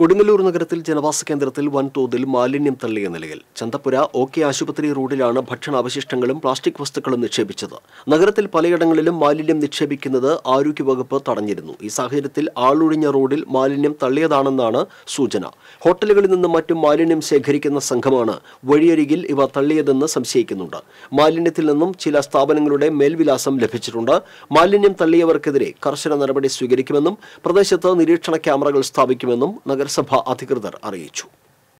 കൊടുങ്ങല്ലൂർ നഗരത്തിൽ ജനവാസ കേന്ദ്രത്തിൽ വൻതോതിൽ മാലിന്യം തള്ളിയ നിലയിൽ ചന്തപ്പുര ഒ കെ ആശുപത്രി റോഡിലാണ് ഭക്ഷണാവശിഷ്ടങ്ങളും പ്ലാസ്റ്റിക് വസ്തുക്കളും നിക്ഷേപിച്ചത് നഗരത്തിൽ പലയിടങ്ങളിലും മാലിന്യം നിക്ഷേപിക്കുന്നത് ആരോഗ്യവകുപ്പ് തടഞ്ഞിരുന്നു ഈ സാഹചര്യത്തിൽ ആളൊഴിഞ്ഞ റോഡിൽ മാലിന്യം തള്ളിയതാണെന്നാണ് സൂചന ഹോട്ടലുകളിൽ നിന്നും മറ്റും മാലിന്യം ശേഖരിക്കുന്ന സംഘമാണ് വഴിയരികിൽ ഇവ തള്ളിയതെന്ന് സംശയിക്കുന്നുണ്ട് മാലിന്യത്തിൽ നിന്നും ചില സ്ഥാപനങ്ങളുടെ മേൽവിലാസം ലഭിച്ചിട്ടുണ്ട് മാലിന്യം തള്ളിയവർക്കെതിരെ കർശന നടപടി സ്വീകരിക്കുമെന്നും പ്രദേശത്ത് നിരീക്ഷണ ക്യാമറകൾ സ്ഥാപിക്കുമെന്നും നഗര നഗരസഭ അധികൃതർ അറിയിച്ചു